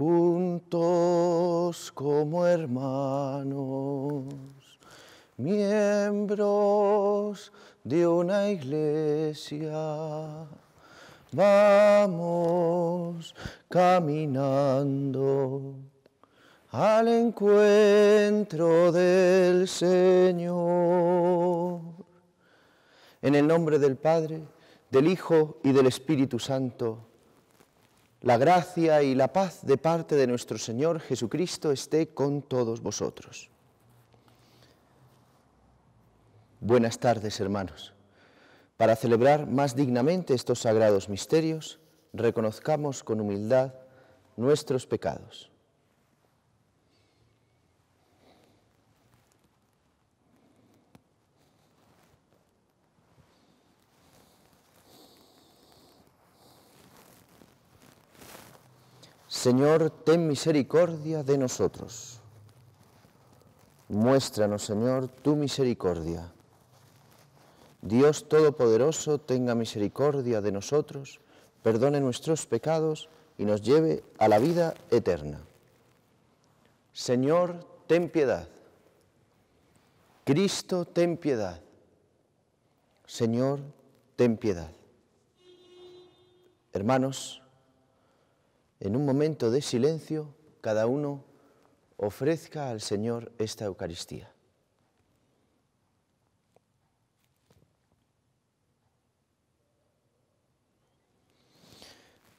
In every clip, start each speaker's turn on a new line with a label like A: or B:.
A: juntos como hermanos, miembros de una iglesia. Vamos caminando al encuentro del Señor. En el nombre del Padre, del Hijo y del Espíritu Santo. La gracia y la paz de parte de nuestro Señor Jesucristo esté con todos vosotros. Buenas tardes, hermanos. Para celebrar más dignamente estos sagrados misterios, reconozcamos con humildad nuestros pecados. Señor, ten misericordia de nosotros. Muéstranos, Señor, tu misericordia. Dios Todopoderoso, tenga misericordia de nosotros, perdone nuestros pecados y nos lleve a la vida eterna. Señor, ten piedad. Cristo, ten piedad. Señor, ten piedad. Hermanos, en un momento de silencio, cada uno ofrezca al Señor esta Eucaristía.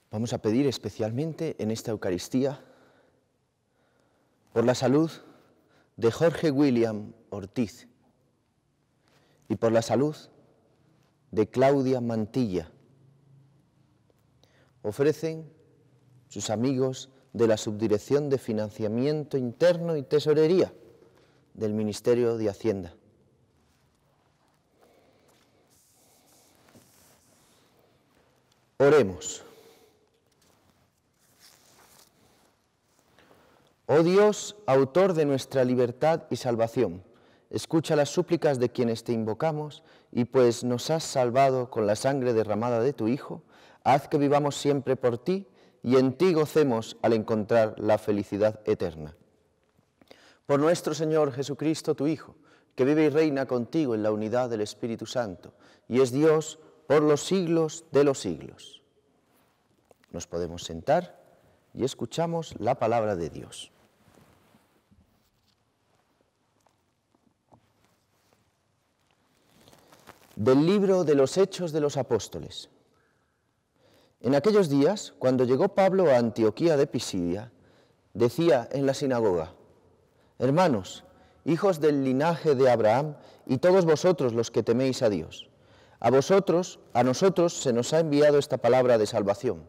A: Vamos a pedir especialmente en esta Eucaristía por la salud de Jorge William Ortiz y por la salud de Claudia Mantilla. Ofrecen sus amigos de la Subdirección de Financiamiento Interno y Tesorería del Ministerio de Hacienda. Oremos. Oh Dios, autor de nuestra libertad y salvación, escucha las súplicas de quienes te invocamos y pues nos has salvado con la sangre derramada de tu Hijo, haz que vivamos siempre por ti y en ti gocemos al encontrar la felicidad eterna. Por nuestro Señor Jesucristo, tu Hijo, que vive y reina contigo en la unidad del Espíritu Santo, y es Dios por los siglos de los siglos. Nos podemos sentar y escuchamos la palabra de Dios. Del libro de los Hechos de los Apóstoles. En aquellos días, cuando llegó Pablo a Antioquía de Pisidia, decía en la sinagoga, Hermanos, hijos del linaje de Abraham, y todos vosotros los que teméis a Dios, a vosotros, a nosotros se nos ha enviado esta palabra de salvación.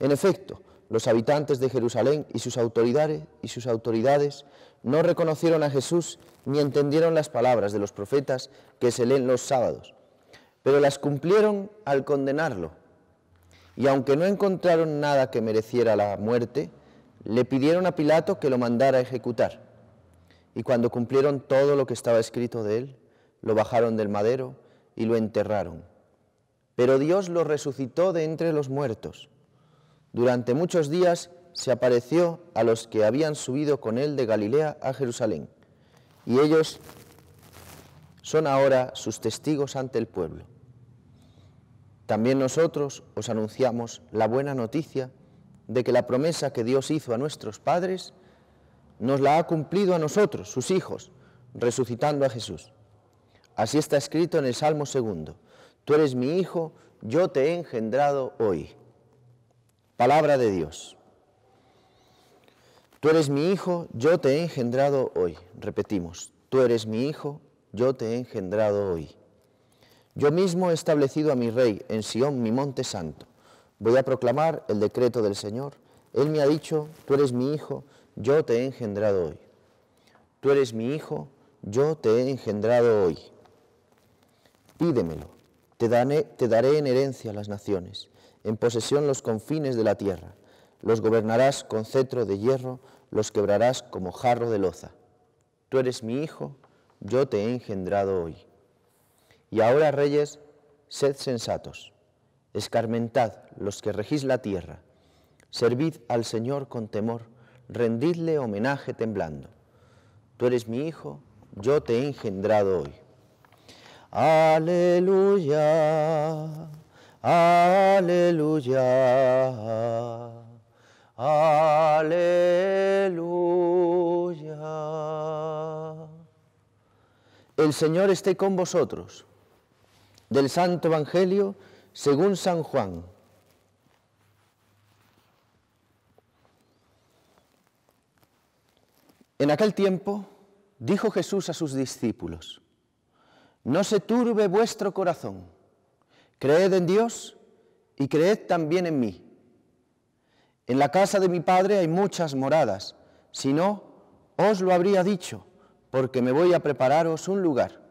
A: En efecto, los habitantes de Jerusalén y sus autoridades, y sus autoridades no reconocieron a Jesús ni entendieron las palabras de los profetas que se leen los sábados, pero las cumplieron al condenarlo y aunque no encontraron nada que mereciera la muerte, le pidieron a Pilato que lo mandara a ejecutar. Y cuando cumplieron todo lo que estaba escrito de él, lo bajaron del madero y lo enterraron. Pero Dios lo resucitó de entre los muertos. Durante muchos días se apareció a los que habían subido con él de Galilea a Jerusalén, y ellos son ahora sus testigos ante el pueblo. También nosotros os anunciamos la buena noticia de que la promesa que Dios hizo a nuestros padres nos la ha cumplido a nosotros, sus hijos, resucitando a Jesús. Así está escrito en el Salmo segundo. Tú eres mi hijo, yo te he engendrado hoy. Palabra de Dios. Tú eres mi hijo, yo te he engendrado hoy. Repetimos, tú eres mi hijo, yo te he engendrado hoy. Yo mismo he establecido a mi rey en Sion mi monte santo. Voy a proclamar el decreto del Señor. Él me ha dicho, tú eres mi hijo, yo te he engendrado hoy. Tú eres mi hijo, yo te he engendrado hoy. Pídemelo, te daré, te daré en herencia las naciones, en posesión los confines de la tierra. Los gobernarás con cetro de hierro, los quebrarás como jarro de loza. Tú eres mi hijo, yo te he engendrado hoy. Y ahora, reyes, sed sensatos, escarmentad los que regís la tierra, servid al Señor con temor, rendidle homenaje temblando. Tú eres mi hijo, yo te he engendrado hoy. Aleluya, aleluya, aleluya. El Señor esté con vosotros del Santo Evangelio según San Juan. En aquel tiempo dijo Jesús a sus discípulos, no se turbe vuestro corazón, creed en Dios y creed también en mí. En la casa de mi Padre hay muchas moradas, si no, os lo habría dicho, porque me voy a prepararos un lugar.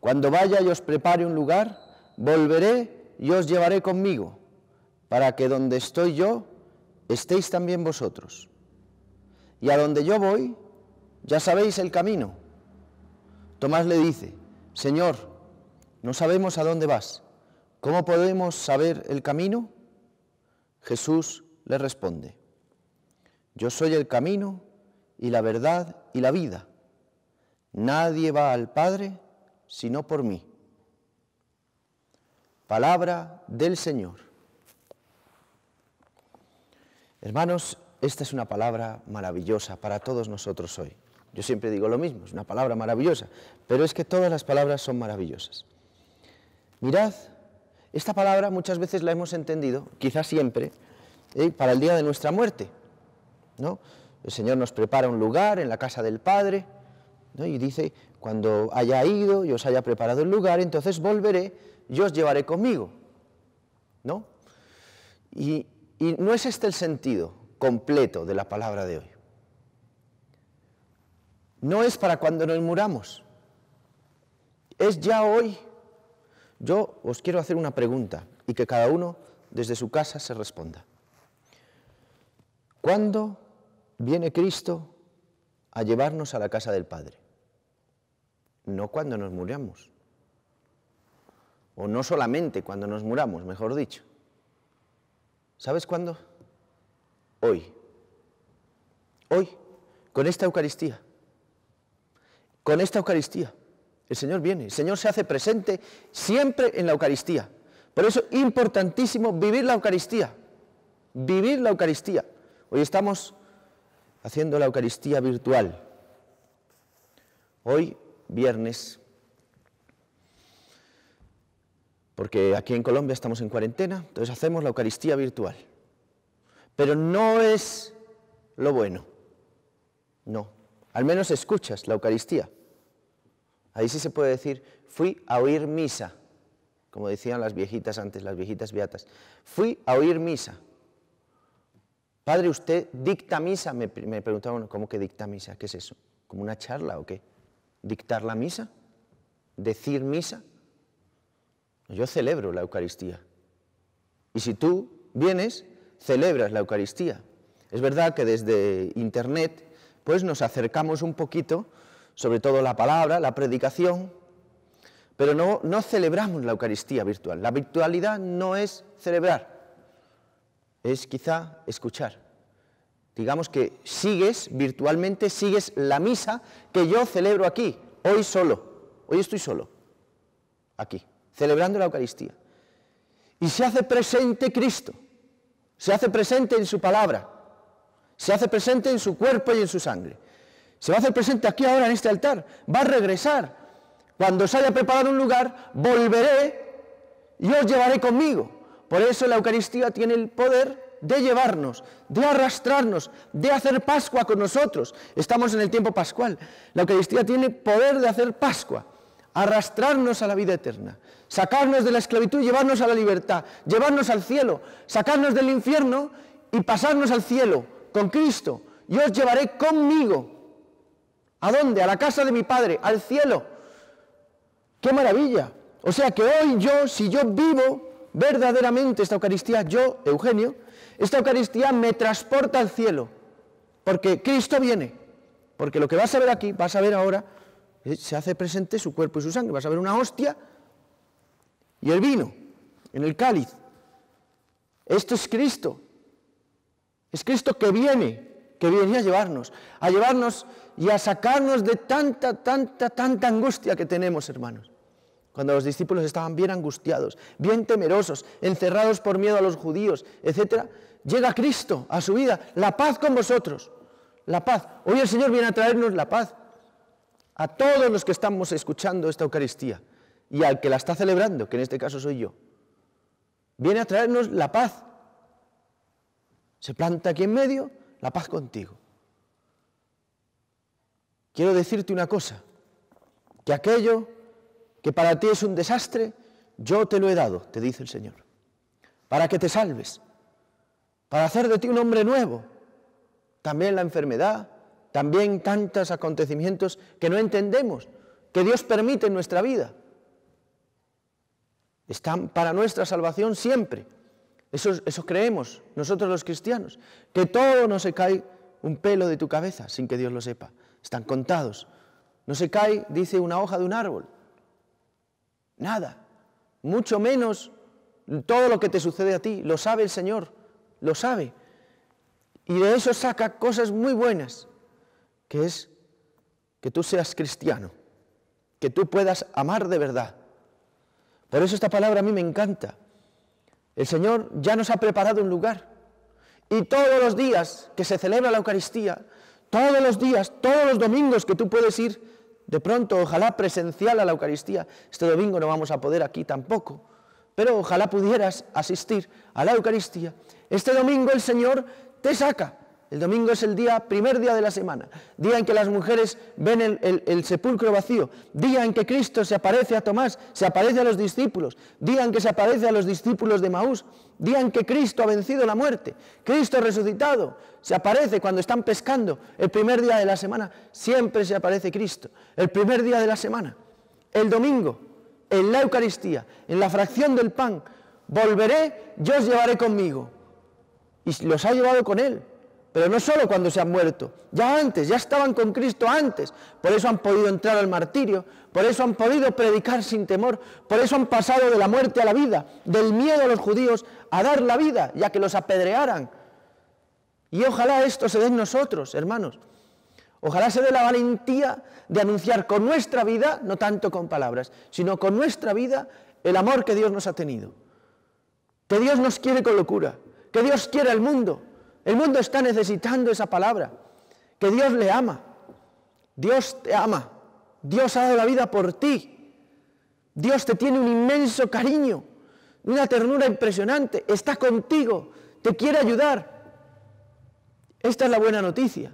A: Cuando vaya y os prepare un lugar, volveré y os llevaré conmigo, para que donde estoy yo, estéis también vosotros. Y a donde yo voy, ya sabéis el camino. Tomás le dice, Señor, no sabemos a dónde vas. ¿Cómo podemos saber el camino? Jesús le responde, Yo soy el camino y la verdad y la vida. Nadie va al Padre sino por mí. Palabra del Señor. Hermanos, esta es una palabra maravillosa para todos nosotros hoy. Yo siempre digo lo mismo, es una palabra maravillosa, pero es que todas las palabras son maravillosas. Mirad, esta palabra muchas veces la hemos entendido, quizás siempre, ¿eh? para el día de nuestra muerte. ¿no? El Señor nos prepara un lugar en la casa del Padre ¿no? y dice, cuando haya ido y os haya preparado el lugar, entonces volveré yo os llevaré conmigo. ¿No? Y, y no es este el sentido completo de la palabra de hoy. No es para cuando nos muramos. Es ya hoy. Yo os quiero hacer una pregunta y que cada uno desde su casa se responda. ¿Cuándo viene Cristo a llevarnos a la casa del Padre? no cuando nos muramos. O no solamente cuando nos muramos, mejor dicho. ¿Sabes cuándo? Hoy. Hoy, con esta Eucaristía. Con esta Eucaristía. El Señor viene, el Señor se hace presente siempre en la Eucaristía. Por eso importantísimo vivir la Eucaristía. Vivir la Eucaristía. Hoy estamos haciendo la Eucaristía virtual. Hoy viernes, porque aquí en Colombia estamos en cuarentena, entonces hacemos la Eucaristía virtual. Pero no es lo bueno, no. Al menos escuchas la Eucaristía. Ahí sí se puede decir, fui a oír misa, como decían las viejitas antes, las viejitas beatas. Fui a oír misa. Padre, ¿usted dicta misa? Me, me preguntaban, ¿cómo que dicta misa? ¿Qué es eso? ¿Como una charla o qué? dictar la misa, decir misa. Yo celebro la Eucaristía. Y si tú vienes, celebras la Eucaristía. Es verdad que desde Internet pues nos acercamos un poquito, sobre todo la palabra, la predicación, pero no, no celebramos la Eucaristía virtual. La virtualidad no es celebrar, es quizá escuchar. Digamos que sigues, virtualmente sigues la misa que yo celebro aquí, hoy solo. Hoy estoy solo, aquí, celebrando la Eucaristía. Y se hace presente Cristo, se hace presente en su palabra, se hace presente en su cuerpo y en su sangre. Se va a hacer presente aquí ahora en este altar, va a regresar. Cuando se haya preparado un lugar, volveré y os llevaré conmigo. Por eso la Eucaristía tiene el poder de llevarnos, de arrastrarnos, de hacer Pascua con nosotros. Estamos en el tiempo pascual. La Eucaristía tiene poder de hacer Pascua, arrastrarnos a la vida eterna, sacarnos de la esclavitud, llevarnos a la libertad, llevarnos al cielo, sacarnos del infierno y pasarnos al cielo con Cristo. Yo os llevaré conmigo. ¿A dónde? A la casa de mi Padre, al cielo. ¡Qué maravilla! O sea que hoy yo, si yo vivo verdaderamente esta Eucaristía, yo, Eugenio, esta Eucaristía me transporta al cielo, porque Cristo viene, porque lo que vas a ver aquí, vas a ver ahora, eh, se hace presente su cuerpo y su sangre, vas a ver una hostia y el vino en el cáliz. Esto es Cristo, es Cristo que viene, que viene a llevarnos, a llevarnos y a sacarnos de tanta, tanta, tanta angustia que tenemos, hermanos cuando los discípulos estaban bien angustiados, bien temerosos, encerrados por miedo a los judíos, etc., llega Cristo a su vida, la paz con vosotros, la paz. Hoy el Señor viene a traernos la paz a todos los que estamos escuchando esta Eucaristía y al que la está celebrando, que en este caso soy yo. Viene a traernos la paz. Se planta aquí en medio, la paz contigo. Quiero decirte una cosa, que aquello que para ti es un desastre, yo te lo he dado, te dice el Señor, para que te salves, para hacer de ti un hombre nuevo. También la enfermedad, también tantos acontecimientos que no entendemos, que Dios permite en nuestra vida. Están para nuestra salvación siempre. Eso, eso creemos nosotros los cristianos, que todo no se cae un pelo de tu cabeza sin que Dios lo sepa. Están contados. No se cae, dice, una hoja de un árbol. Nada. Mucho menos todo lo que te sucede a ti. Lo sabe el Señor. Lo sabe. Y de eso saca cosas muy buenas, que es que tú seas cristiano, que tú puedas amar de verdad. Por eso esta palabra a mí me encanta. El Señor ya nos ha preparado un lugar. Y todos los días que se celebra la Eucaristía, todos los días, todos los domingos que tú puedes ir, de pronto, ojalá presencial a la Eucaristía. Este domingo no vamos a poder aquí tampoco, pero ojalá pudieras asistir a la Eucaristía. Este domingo el Señor te saca el domingo es el día, primer día de la semana, día en que las mujeres ven el, el, sepulcro vacío, día en que Cristo se aparece a Tomás, se aparece a los discípulos, día en que se aparece a los discípulos de Maús, día en que Cristo ha vencido la muerte, Cristo resucitado, se aparece cuando están pescando, el primer día de la semana, siempre se aparece Cristo, el primer día de la semana, el domingo, en la Eucaristía, en la fracción del pan, volveré, yo os llevaré conmigo. Y los ha llevado con él pero no solo cuando se han muerto, ya antes, ya estaban con Cristo antes, por eso han podido entrar al martirio, por eso han podido predicar sin temor, por eso han pasado de la muerte a la vida, del miedo a los judíos a dar la vida, ya que los apedrearan. Y ojalá esto se dé en nosotros, hermanos. Ojalá se dé la valentía de anunciar con nuestra vida, no tanto con palabras, sino con nuestra vida el amor que Dios nos ha tenido. Que Dios nos quiere con locura, que Dios quiere al mundo, el mundo está necesitando esa palabra, que Dios le ama, Dios te ama, Dios ha dado la vida por ti, Dios te tiene un inmenso cariño, una ternura impresionante, está contigo, te quiere ayudar. Esta es la buena noticia.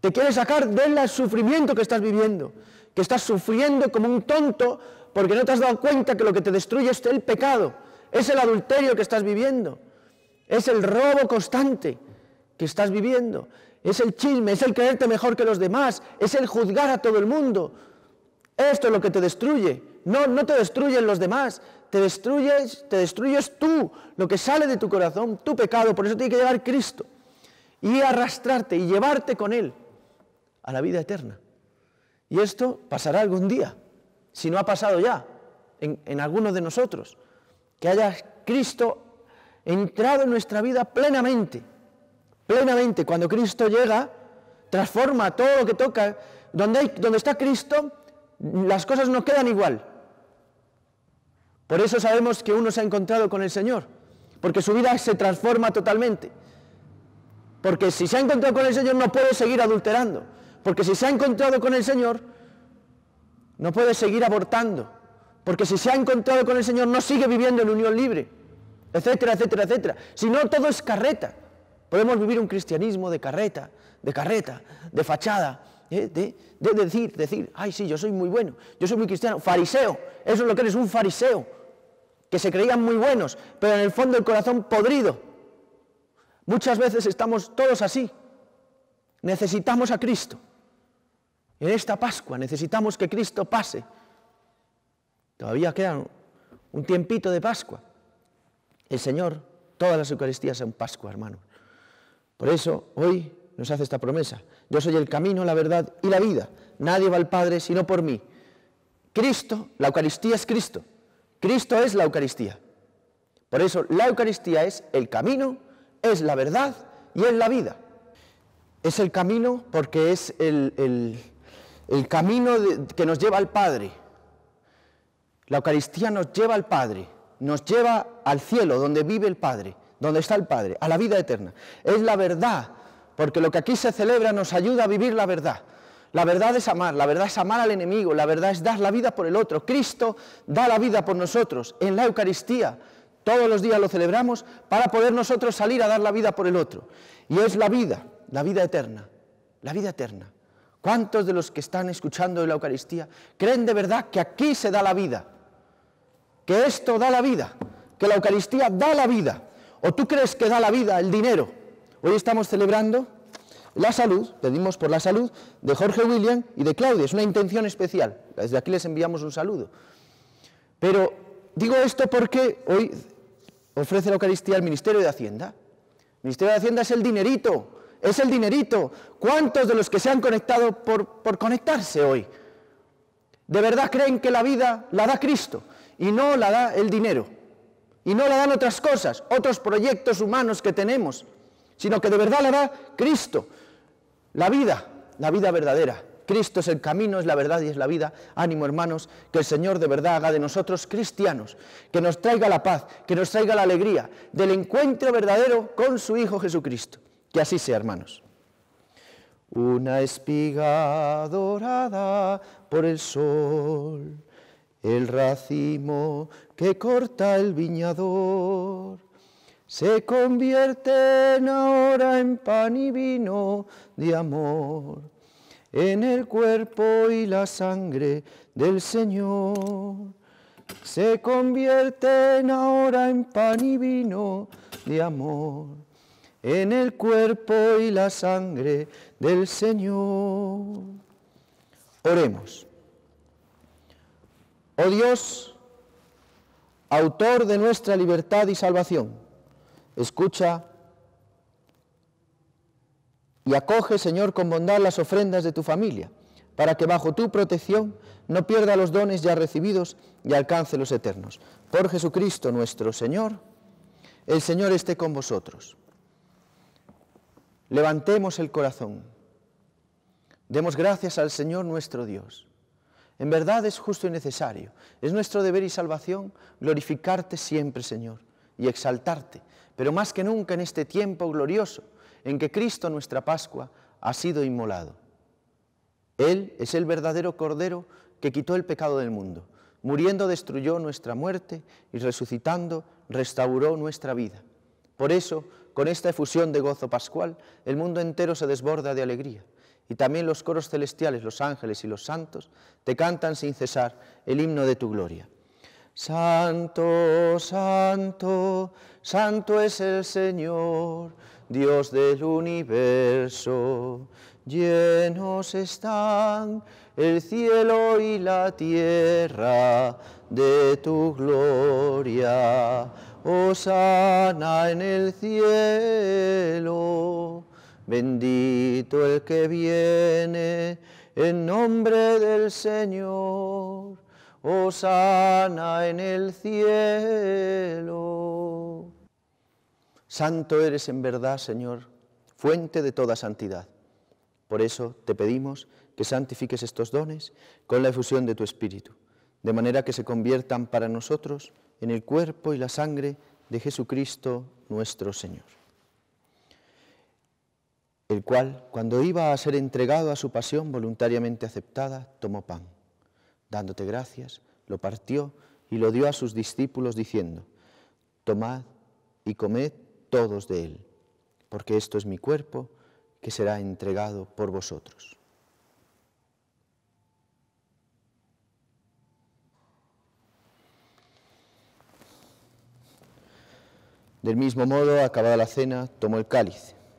A: Te quiere sacar del sufrimiento que estás viviendo, que estás sufriendo como un tonto porque no te has dado cuenta que lo que te destruye es el pecado, es el adulterio que estás viviendo, es el robo constante, que estás viviendo, es el chisme, es el creerte mejor que los demás, es el juzgar a todo el mundo. Esto es lo que te destruye. No, no te destruyen los demás, te destruyes, te destruyes tú, lo que sale de tu corazón, tu pecado. Por eso tiene que llevar Cristo y arrastrarte y llevarte con Él a la vida eterna. Y esto pasará algún día, si no ha pasado ya, en, en algunos de nosotros, que haya Cristo entrado en nuestra vida plenamente plenamente. Cuando Cristo llega, transforma todo lo que toca. Donde, hay, donde está Cristo, las cosas no quedan igual. Por eso sabemos que uno se ha encontrado con el Señor, porque su vida se transforma totalmente. Porque si se ha encontrado con el Señor no puede seguir adulterando, porque si se ha encontrado con el Señor no puede seguir abortando, porque si se ha encontrado con el Señor no sigue viviendo en unión libre, etcétera, etcétera, etcétera. Si no, todo es carreta. Podemos vivir un cristianismo de carreta, de carreta, de fachada, ¿eh? de, decir, decir, ay sí, yo soy muy bueno, yo soy muy cristiano, fariseo, eso es lo que eres, un fariseo, que se creían muy buenos, pero en el fondo el corazón podrido. Muchas veces estamos todos así, necesitamos a Cristo. En esta Pascua necesitamos que Cristo pase. Todavía queda un tiempito de Pascua. El Señor, todas las Eucaristías son Pascua, hermano. Por eso hoy nos hace esta promesa. Yo soy el camino, la verdad y la vida. Nadie va al Padre sino por mí. Cristo, la Eucaristía es Cristo. Cristo es la Eucaristía. Por eso la Eucaristía es el camino, es la verdad y es la vida. Es el camino porque es el, camino que nos lleva al Padre. La Eucaristía nos lleva al Padre, nos lleva al cielo donde vive el Padre donde está el Padre, a la vida eterna. Es la verdad, porque lo que aquí se celebra nos ayuda a vivir la verdad. La verdad es amar, la verdad es amar al enemigo, la verdad es dar la vida por el otro. Cristo da la vida por nosotros en la Eucaristía. Todos los días lo celebramos para poder nosotros salir a dar la vida por el otro. Y es la vida, la vida eterna, la vida eterna. ¿Cuántos de los que están escuchando la Eucaristía creen de verdad que aquí se da la vida? Que esto da la vida, que la Eucaristía da la vida. ¿O tú crees que da la vida el dinero? Hoy estamos celebrando la salud, pedimos por la salud de Jorge William y de Claudia, es una intención especial. Desde aquí les enviamos un saludo. Pero digo esto porque hoy ofrece la Eucaristía al Ministerio de Hacienda. El Ministerio de Hacienda es el dinerito, es el dinerito. ¿Cuántos de los que se han conectado por, por conectarse hoy? ¿De verdad creen que la vida la da Cristo y no la da el dinero? Y no la dan otras cosas, otros proyectos humanos que tenemos, sino que de verdad la da Cristo. La vida, la vida verdadera. Cristo es el camino, es la verdad y es la vida. Ánimo, hermanos, que el Señor de verdad haga de nosotros cristianos, que nos traiga la paz, que nos traiga la alegría del encuentro verdadero con su Hijo Jesucristo. Que así sea, hermanos. Una espiga dorada por el sol, el racimo que corta el viñador se convierten ahora en pan y vino de amor, en el cuerpo y la sangre del Señor. Se convierten ahora en pan y vino de amor, en el cuerpo y la sangre del Señor. Oremos. Oh Dios, autor de nuestra libertad y salvación, escucha y acoge, Señor, con bondad las ofrendas de tu familia, para que bajo tu protección no pierda los dones ya recibidos y alcance los eternos. Por Jesucristo nuestro Señor, el Señor esté con vosotros. Levantemos el corazón. Demos gracias al Señor nuestro Dios. En verdad es justo y necesario. Es nuestro deber y salvación glorificarte siempre, Señor, y exaltarte, pero más que nunca en este tiempo glorioso en que Cristo, nuestra Pascua, ha sido inmolado. Él es el verdadero Cordero que quitó el pecado del mundo. Muriendo destruyó nuestra muerte y resucitando restauró nuestra vida. Por eso, con esta efusión de gozo pascual, el mundo entero se desborda de alegría y también los coros celestiales, los ángeles y los santos, te cantan sin cesar el himno de tu gloria. Santo, santo, santo es el Señor, Dios del universo. Llenos están el cielo y la tierra de tu gloria. sana en el cielo. Bendito el que viene en nombre del Señor. sana en el cielo. Santo eres en verdad, Señor, fuente de toda santidad. Por eso te pedimos que santifiques estos dones con la efusión de tu Espíritu, de manera que se conviertan para nosotros en el cuerpo y la sangre de Jesucristo nuestro Señor el cual, cuando iba a ser entregado a su pasión voluntariamente aceptada, tomó pan. Dándote gracias, lo partió y lo dio a sus discípulos diciendo, Tomad y comed todos de él, porque esto es mi cuerpo que será entregado por vosotros. Del mismo modo, acabada la cena, tomó el cáliz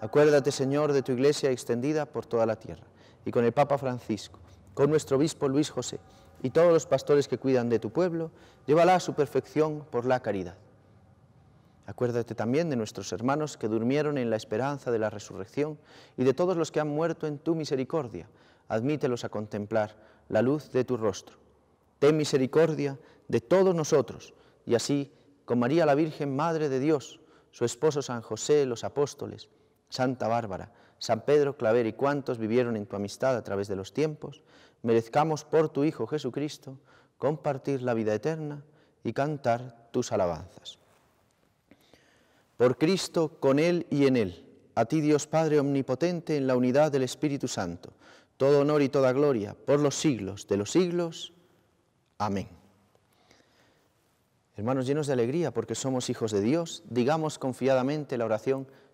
A: Acuérdate, Señor, de tu iglesia extendida por toda la tierra, y con el Papa Francisco, con nuestro obispo Luis José, y todos los pastores que cuidan de tu pueblo, llévala a su perfección por la caridad. Acuérdate también de nuestros hermanos que durmieron en la esperanza de la resurrección y de todos los que han muerto en tu misericordia. Admítelos a contemplar la luz de tu rostro. Ten misericordia de todos nosotros y así, con María la Virgen, Madre de Dios, su esposo San José, los apóstoles, Santa Bárbara, San Pedro Claver y cuantos vivieron en tu amistad a través de los tiempos, merezcamos por tu Hijo Jesucristo compartir la vida eterna y cantar tus alabanzas. Por Cristo, con Él y en Él, a ti Dios Padre Omnipotente, en la unidad del Espíritu Santo, todo honor y toda gloria por los siglos de los siglos. Amén. Hermanos llenos de alegría porque somos hijos de Dios, digamos confiadamente la oración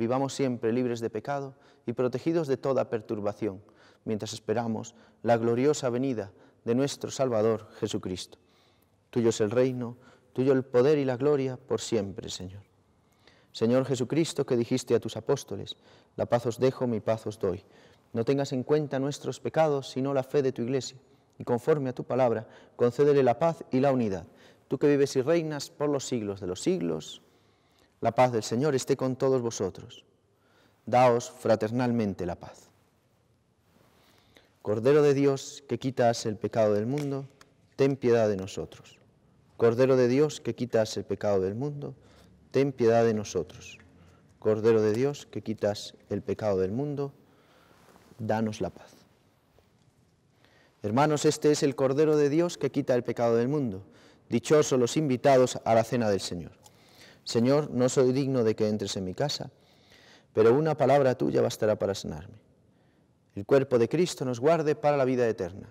A: Vivamos siempre libres de pecado y protegidos de toda perturbación, mientras esperamos la gloriosa venida de nuestro Salvador Jesucristo. Tuyo es el reino, tuyo el poder y la gloria por siempre, Señor. Señor Jesucristo, que dijiste a tus apóstoles, la paz os dejo, mi paz os doy. No tengas en cuenta nuestros pecados, sino la fe de tu iglesia, y conforme a tu palabra, concédele la paz y la unidad, tú que vives y reinas por los siglos de los siglos. La paz del Señor esté con todos vosotros. Daos fraternalmente la paz. Cordero de Dios, que quitas el pecado del mundo, ten piedad de nosotros. Cordero de Dios, que quitas el pecado del mundo, ten piedad de nosotros. Cordero de Dios, que quitas el pecado del mundo, danos la paz. Hermanos, este es el Cordero de Dios que quita el pecado del mundo. Dichosos los invitados a la cena del Señor. Señor, no soy digno de que entres en mi casa, pero una palabra tuya bastará para sanarme. El cuerpo de Cristo nos guarde para la vida eterna.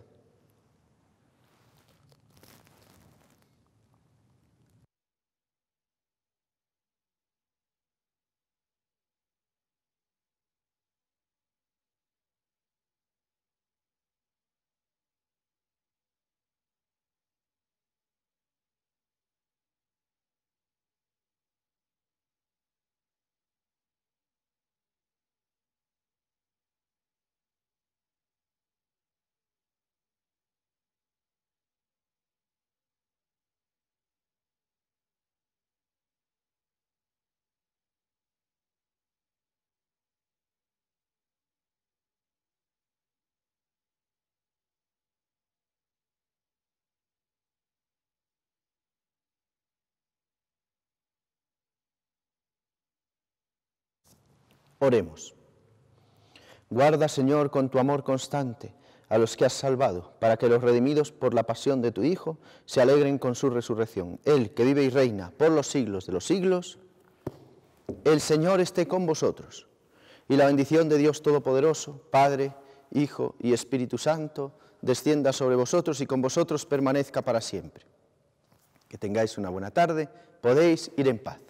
A: Oremos. Guarda, Señor, con tu amor constante a los que has salvado, para que los redimidos por la pasión de tu Hijo se alegren con su resurrección. Él que vive y reina por los siglos de los siglos, el Señor esté con vosotros. Y la bendición de Dios Todopoderoso, Padre, Hijo y Espíritu Santo, descienda sobre vosotros y con vosotros permanezca para siempre. Que tengáis una buena tarde, podéis ir en paz.